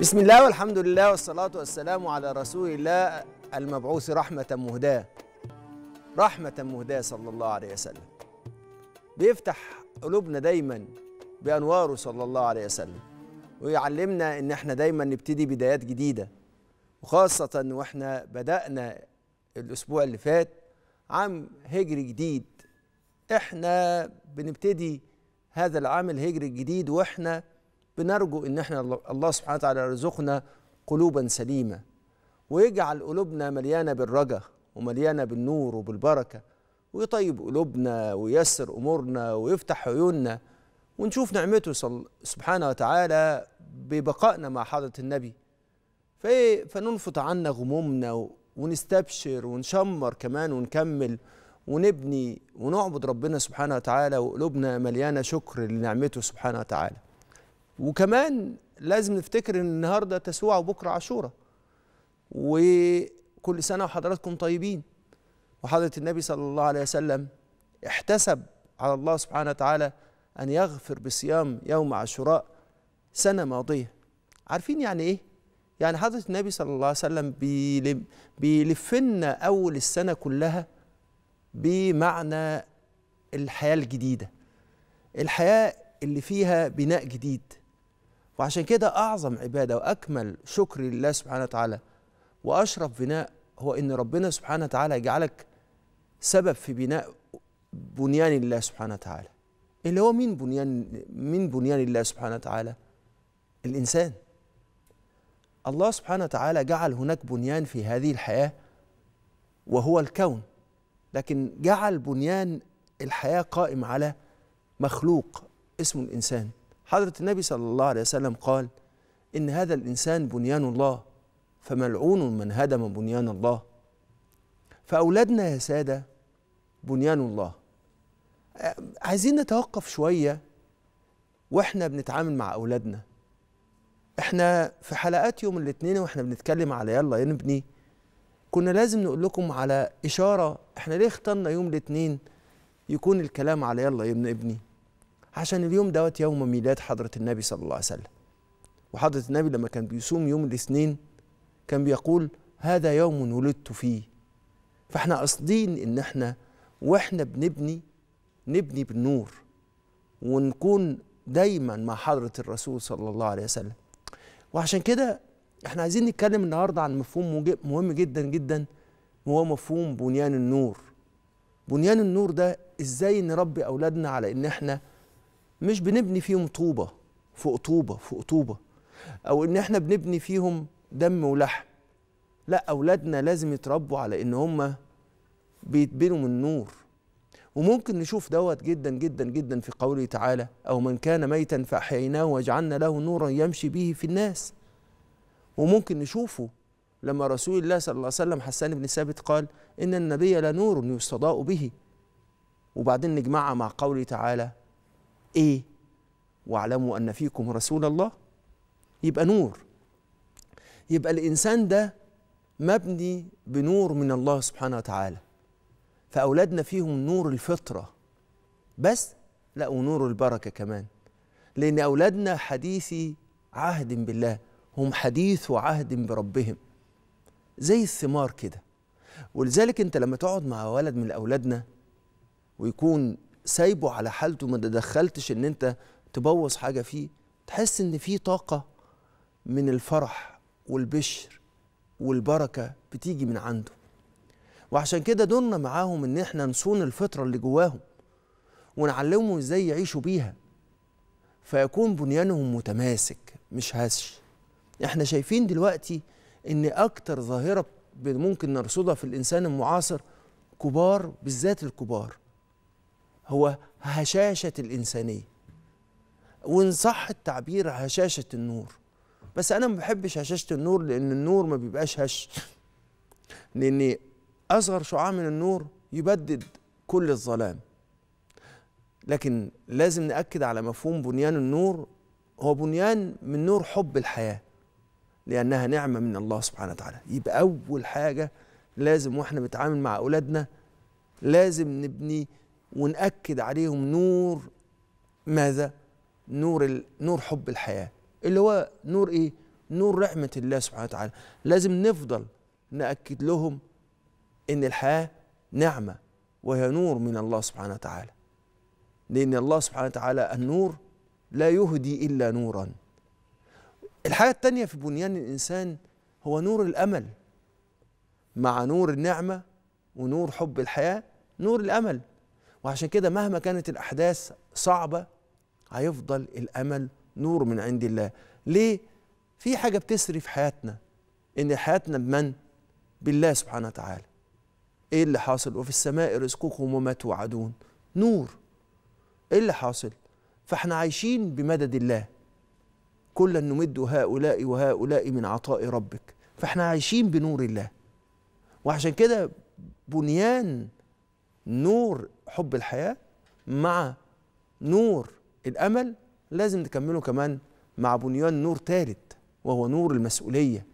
بسم الله والحمد لله والصلاة والسلام على رسول الله المبعوث رحمة مهداة رحمة مهداة صلى الله عليه وسلم بيفتح قلوبنا دايما بأنواره صلى الله عليه وسلم ويعلمنا إن احنا دايما نبتدي بدايات جديدة وخاصة واحنا بدأنا الأسبوع اللي فات عام هجري جديد احنا بنبتدي هذا العام الهجري الجديد واحنا بنرجو ان احنا الله سبحانه وتعالى يرزقنا قلوبا سليمه ويجعل قلوبنا مليانه بالرجا ومليانه بالنور وبالبركه ويطيب قلوبنا وييسر امورنا ويفتح عيوننا ونشوف نعمته سبحانه وتعالى ببقائنا مع حضره النبي فننفض عنا غمومنا ونستبشر ونشمر كمان ونكمل ونبني ونعبد ربنا سبحانه وتعالى وقلوبنا مليانه شكر لنعمته سبحانه وتعالى وكمان لازم نفتكر ان النهارده تسوع وبكره عاشورا وكل سنه وحضراتكم طيبين وحضره النبي صلى الله عليه وسلم احتسب على الله سبحانه وتعالى ان يغفر بصيام يوم عاشوراء سنه ماضيه عارفين يعني ايه يعني حضره النبي صلى الله عليه وسلم بيلف لنا اول السنه كلها بمعنى الحياه الجديده الحياه اللي فيها بناء جديد وعشان كده أعظم عبادة وأكمل شكر لله سبحانه وتعالى وأشرف بناء هو إن ربنا سبحانه وتعالى يجعلك سبب في بناء بنيان الله سبحانه وتعالى اللي هو مين بنيان مين بنيان الله سبحانه وتعالى الإنسان الله سبحانه وتعالى جعل هناك بنيان في هذه الحياة وهو الكون لكن جعل بنيان الحياة قائم على مخلوق اسمه الإنسان حضرة النبي صلى الله عليه وسلم قال إن هذا الإنسان بنيان الله فملعون من هدم بنيان الله فأولادنا يا سادة بنيان الله عايزين نتوقف شوية وإحنا بنتعامل مع أولادنا إحنا في حلقات يوم الاثنين وإحنا بنتكلم على يلا يا نبني كنا لازم نقول لكم على إشارة إحنا ليه اخترنا يوم الاثنين يكون الكلام على يلا يا ابني عشان اليوم دوت يوم ميلاد حضرة النبي صلى الله عليه وسلم وحضرة النبي لما كان بيصوم يوم الاثنين كان بيقول هذا يوم ولدت فيه فاحنا قاصدين ان احنا واحنا بنبني نبني بالنور ونكون دايما مع حضرة الرسول صلى الله عليه وسلم وعشان كده احنا عايزين نتكلم النهاردة عن مفهوم مهم جدا جدا وهو مفهوم بنيان النور بنيان النور ده ازاي نربي اولادنا على ان احنا مش بنبني فيهم طوبة فوق طوبة فوق طوبة أو إن إحنا بنبني فيهم دم ولحم لا أولادنا لازم يتربوا على إن هم بيتبنوا من نور وممكن نشوف دوت جدا جدا جدا في قوله تعالى أو من كان ميتا فأحييناه وجعلنا له نورا يمشي به في الناس وممكن نشوفه لما رسول الله صلى الله عليه وسلم حسان بن ثابت قال إن النبي لنور يستضاء به وبعدين نجمعها مع قوله تعالى ايه واعلموا ان فيكم رسول الله يبقى نور يبقى الانسان ده مبني بنور من الله سبحانه وتعالى فاولادنا فيهم نور الفطره بس لا ونور البركه كمان لان اولادنا حديثي عهد بالله هم حديث عهد بربهم زي الثمار كده ولذلك انت لما تقعد مع ولد من اولادنا ويكون سايبه على حالته ما تدخلتش ان انت تبوظ حاجه فيه تحس ان في طاقه من الفرح والبشر والبركه بتيجي من عنده وعشان كده دورنا معاهم ان احنا نصون الفطره اللي جواهم ونعلمهم ازاي يعيشوا بيها فيكون بنيانهم متماسك مش هش احنا شايفين دلوقتي ان اكتر ظاهره ممكن نرصدها في الانسان المعاصر كبار بالذات الكبار هو هشاشة الإنسانية وإن صح التعبير هشاشة النور بس أنا ما بحبش هشاشة النور لأن النور ما بيبقاش هش لأن أصغر شعاع من النور يبدد كل الظلام لكن لازم نأكد على مفهوم بنيان النور هو بنيان من نور حب الحياة لأنها نعمة من الله سبحانه وتعالى يبقى أول حاجة لازم وإحنا بنتعامل مع أولادنا لازم نبني ونأكد عليهم نور ماذا؟ نور ال... نور حب الحياه اللي هو نور ايه؟ نور رحمه الله سبحانه وتعالى لازم نفضل نأكد لهم ان الحياه نعمه وهي نور من الله سبحانه وتعالى لان الله سبحانه وتعالى النور لا يهدي الا نورا الحياة الثانيه في بنيان الانسان هو نور الامل مع نور النعمه ونور حب الحياه نور الامل وعشان كده مهما كانت الأحداث صعبة هيفضل الأمل نور من عند الله ليه؟ في حاجة بتسري في حياتنا إن حياتنا بمن؟ بالله سبحانه وتعالى إيه اللي حاصل؟ وفي السماء رزقكم وما توعدون نور إيه اللي حاصل؟ فإحنا عايشين بمدد الله كلا نمد هؤلاء وهؤلاء من عطاء ربك فإحنا عايشين بنور الله وعشان كده بنيان نور حب الحياه مع نور الامل لازم نكمله كمان مع بنيان نور ثالث وهو نور المسؤوليه